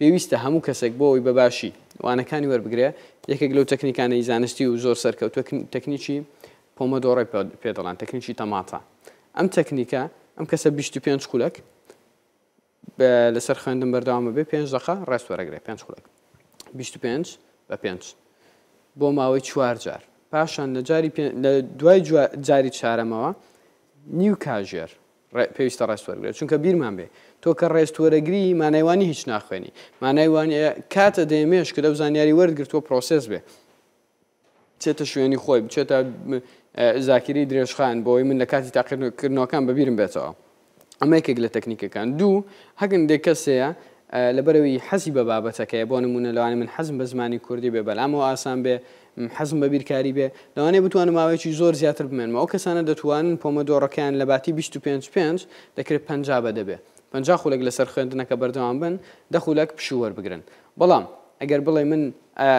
پێویستە هەموو کەسێک بۆ ئەوی بەباشی وانەکانی وەربگرێ یەکێک لەو تەکنیکانەی زانستی و زۆر سەرکەوت تەکنیکی پۆمە دۆڕی پێدەڵان تەکنیکی تەماتە ئەم تەکنیکە ئەم کەسە 25 خولک لەسەر خوێندن بەرداوامە بێ پێنج دەخە ڕێست وەرەگرێ پێنج خولک 25 بە 5 بۆ ماوەی چوار جار پاشان لە دوای جاری چارەمەوە نیو کاژێر پێویستە ڕاستوەرگێت چونکە بیرمان بێ تۆ کە ڕێستوەرەگری مانایوانی هیچ ناخوێنی مانایوانە کاتە دەمێش کە دە زانیاری وەرگرتووە پرۆسس بێ چێتە شوێنی خۆی بچێتە زاکری درێژخان بۆی من لە کاتی تاقیکردنەکان بەبیرم بێتەوە ئەمە یکێک لە تەکنیکەکان دوو هەگەندێک کەسەیە لەبەرەوەی حەزی بە بابەتەکەی بۆ نمونە لەوانێ من حەزم بە زمانی کوردی بێ بەلامەوە ئاسان بێ حەزم بە بیرکاری بێ لەوانێ بتوانم ماوەیەکی زۆر زیاتر بمێنمە ئەو کەسانە دەتوانن پۆمە دۆڕەکەیان لە باتی 25 دەکرێت پ بە دەبێ پ خولێک لەسەر خوێندنەکە بەردەوام بن دەخولەک پشوەەر بگرن بەڵام ئەگەر بڵێ من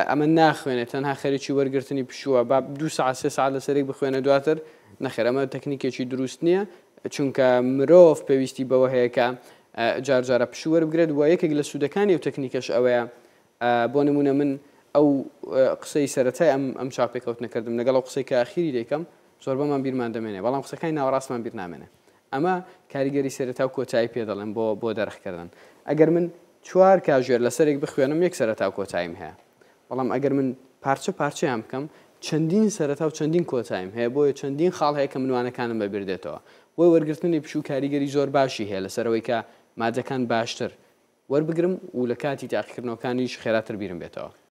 ئەمە ناخوێنێت تەنها خەرێکی وەرگرتنی پشووە با دو ساعت سێ ساعت لەسەرێک بخوێنە دواتر نەخێرەمە تەکنیکێکی دروست نییە چونکە مرۆڤ پێویستی بەوە هەیەکە جارجارە پشوەر بگرێت وە یەکێک لە سوودەکانی و تەکنیکەش ئەوەیە بۆ نمونە من ئەو قسەی سەتای ئەم ئەم چاپێکوت نەکردم لەگەڵ قسەی کە ئاخیری دەکەم زۆر بەمان بیرمان دەمێنێ بەڵام قسەکانی ناوەڕاستمان بیر نامێنێ ئەمە کاریگەری سەرەتا و کۆتایی پێ دەڵێن بۆ بۆ دەرخکردن ئەگەر من چوار کاژێر لەسەرێک بخوێنم یەک سەرەتا کۆتایم هەیە بەڵام ئەگەر من پارچە پارچەیان بکەم چەندین سەرەتا و چەندین کۆتایم هەیە بۆیە چەندین خاڵ هەیە کە منوانەکانم بەبیردێتەوە بۆی وەرگرتنی پشوو کاریگەری زۆر باشی هەیە لەسەرەوەی کە مادەکان باشتر وەربگرم و لە کاتی تاقیکردنەوەکانیش خێراتر بیرم بێتەوە